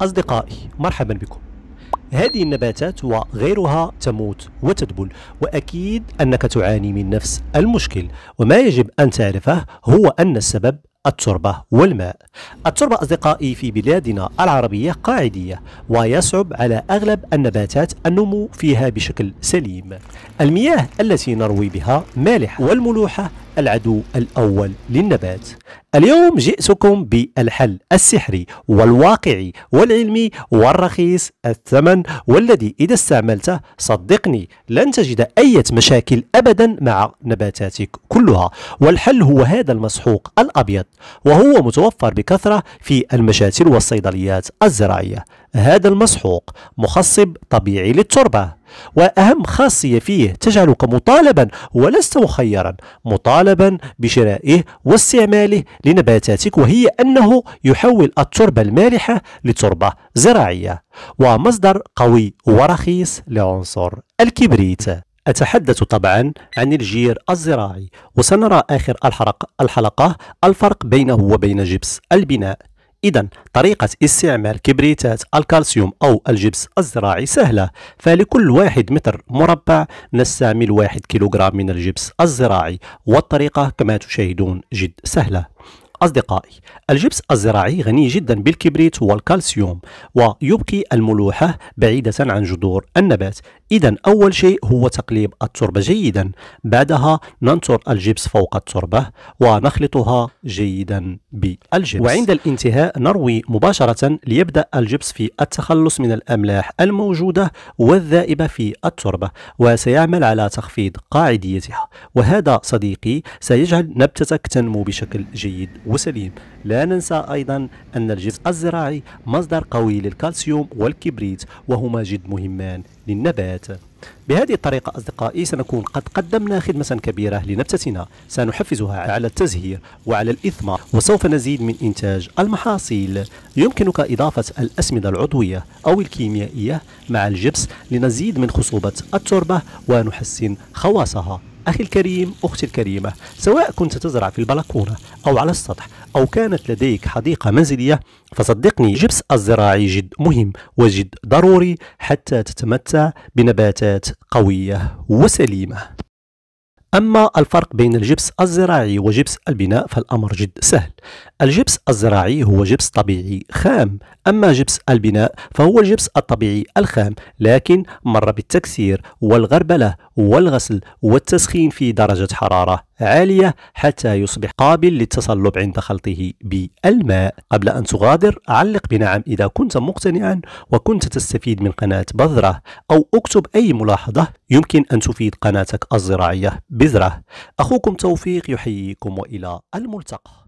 أصدقائي مرحبا بكم هذه النباتات وغيرها تموت وتدبل وأكيد أنك تعاني من نفس المشكل وما يجب أن تعرفه هو أن السبب التربة والماء التربة أصدقائي في بلادنا العربية قاعدية ويصعب على أغلب النباتات النمو فيها بشكل سليم المياه التي نروي بها مالحة والملوحة العدو الأول للنبات اليوم جئتكم بالحل السحري والواقعي والعلمي والرخيص الثمن والذي إذا استعملته صدقني لن تجد أي مشاكل أبدا مع نباتاتك كلها والحل هو هذا المسحوق الأبيض وهو متوفر بكثرة في المشاتل والصيدليات الزراعية هذا المسحوق مخصب طبيعي للتربة وأهم خاصية فيه تجعلك مطالبا ولست مخيرا مطالبا بشرائه واستعماله لنباتاتك وهي أنه يحول التربة المالحة لتربة زراعية ومصدر قوي ورخيص لعنصر الكبريت أتحدث طبعا عن الجير الزراعي وسنرى آخر الحلقة الفرق بينه وبين جبس البناء إذا طريقة استعمال كبريتات الكالسيوم أو الجبس الزراعي سهلة فلكل واحد متر مربع نستعمل واحد كيلوغرام من الجبس الزراعي والطريقة كما تشاهدون جد سهلة أصدقائي الجبس الزراعي غني جدا بالكبريت والكالسيوم ويبقي الملوحة بعيدة عن جذور النبات إذا أول شيء هو تقليب التربة جيدا بعدها ننثر الجبس فوق التربة ونخلطها جيدا بالجبس وعند الانتهاء نروي مباشرة ليبدأ الجبس في التخلص من الأملاح الموجودة والذائبة في التربة وسيعمل على تخفيض قاعديتها وهذا صديقي سيجعل نبتتك تنمو بشكل جيد وسليم لا ننسى أيضا أن الجبس الزراعي مصدر قوي للكالسيوم والكبريت وهما جد مهمان للنبات بهذه الطريقة أصدقائي سنكون قد قدمنا خدمة كبيرة لنبتتنا سنحفزها على التزهير وعلى الإثمار وسوف نزيد من إنتاج المحاصيل يمكنك إضافة الأسمدة العضوية أو الكيميائية مع الجبس لنزيد من خصوبة التربة ونحسن خواصها أخي الكريم أختي الكريمة سواء كنت تزرع في البلكونة أو على السطح أو كانت لديك حديقة منزلية فصدقني جبس الزراعي جد مهم وجد ضروري حتى تتمتع بنباتات قوية وسليمة أما الفرق بين الجبس الزراعي وجبس البناء فالأمر جد سهل الجبس الزراعي هو جبس طبيعي خام أما جبس البناء فهو الجبس الطبيعي الخام لكن مر بالتكسير والغربلة والغسل والتسخين في درجة حرارة عالية حتى يصبح قابل للتصلب عند خلطه بالماء قبل أن تغادر علق بنعم إذا كنت مقتنعا وكنت تستفيد من قناة بذرة أو أكتب أي ملاحظة يمكن أن تفيد قناتك الزراعية بذرة أخوكم توفيق يحييكم وإلى الملتقى